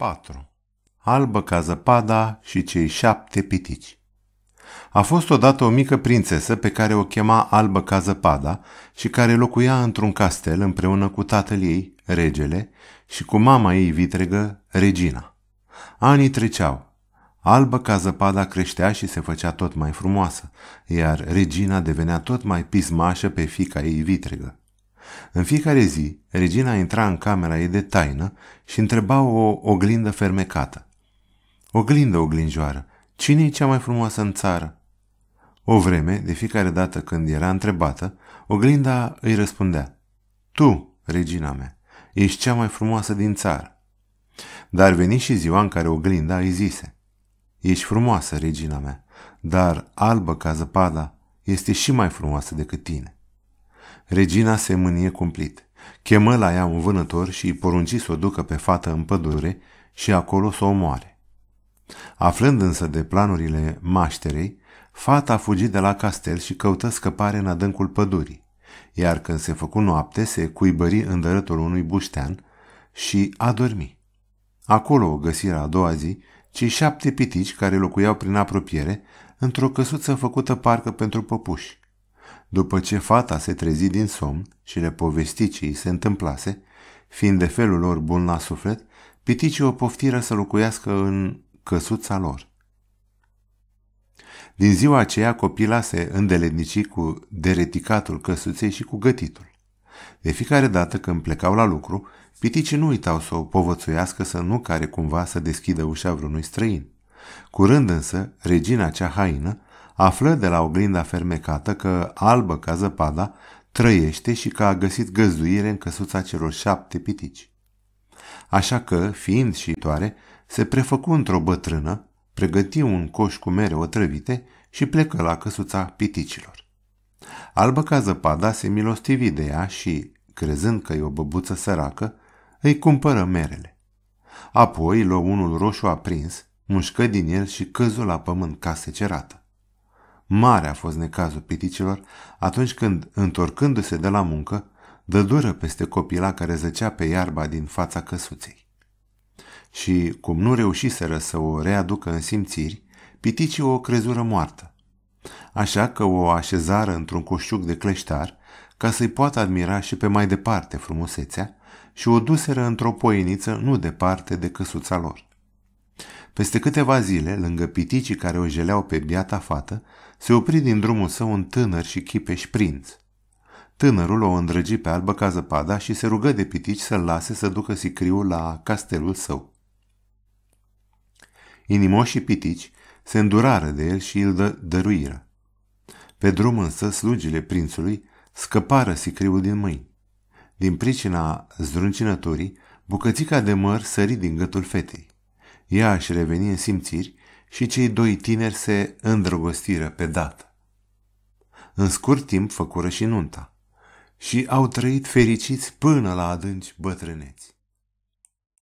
4. Albă ca zăpada și cei șapte pitici A fost odată o mică prințesă pe care o chema Albă ca zăpada și care locuia într-un castel împreună cu tatăl ei, regele, și cu mama ei vitregă, regina. Anii treceau. Albă ca zăpada creștea și se făcea tot mai frumoasă, iar regina devenea tot mai pismașă pe fica ei vitregă. În fiecare zi, regina intra în camera ei de taină și întreba o oglindă fermecată. Oglindă, oglinjoară, cine e cea mai frumoasă în țară? O vreme, de fiecare dată când era întrebată, oglinda îi răspundea. Tu, regina mea, ești cea mai frumoasă din țară. Dar veni și ziua în care oglinda îi zise. Ești frumoasă, regina mea, dar albă ca zăpada este și mai frumoasă decât tine. Regina se mânie cumplit. Chemă la ea un vânător și îi porunci să o ducă pe fată în pădure și acolo să o moare. Aflând însă de planurile mașterei, fata a fugit de la castel și căută scăpare în adâncul pădurii, iar când se făcu noapte, se cuibări în dărătul unui buștean și a dormi. Acolo o găsiră a doua zi cei șapte pitici care locuiau prin apropiere într-o căsuță făcută parcă pentru păpuși după ce fata se trezi din somn și le povesti ce îi se întâmplase, fiind de felul lor bun la suflet, piticii o poftiră să locuiască în căsuța lor. Din ziua aceea copila se îndelednici cu dereticatul căsuței și cu gătitul. De fiecare dată când plecau la lucru, piticii nu uitau să o povățuiască să nu care cumva să deschidă ușa vreunui străin. Curând însă, regina cea haină află de la oglinda fermecată că, albă ca zăpada, trăiește și că a găsit găzduire în căsuța celor șapte pitici. Așa că, fiind și toare, se prefăcu într-o bătrână, pregăti un coș cu mere otrăvite și plecă la căsuța piticilor. Albă ca zăpada se milostivi de ea și, crezând că e o băbuță săracă, îi cumpără merele. Apoi lă unul roșu aprins, mușcă din el și căzul la pământ ca secerată. Mare a fost necazul piticilor atunci când, întorcându-se de la muncă, dă dură peste copila care zăcea pe iarba din fața căsuței. Și, cum nu reușiseră să o readucă în simțiri, piticii o crezură moartă. Așa că o așezară într-un coșciuc de cleștar ca să-i poată admira și pe mai departe frumusețea și o duseră într-o poieniță nu departe de căsuța lor. Peste câteva zile, lângă piticii care o jeleau pe biata fată, se opri din drumul său un tânăr și chipeș prinț. Tânărul o îndrăgi pe albă ca zăpada și se rugă de pitici să-l lase să ducă sicriul la castelul său. Inimoșii pitici se îndurară de el și îl dă dăruiră. Pe drum însă slugile prințului scăpară sicriul din mâini. Din pricina zdruncinătorii, bucățica de măr sări din gâtul fetei. Ea își reveni în simțiri și cei doi tineri se îndrăgostiră pe dată. În scurt timp făcură și nunta și au trăit fericiți până la adânci bătrâneți.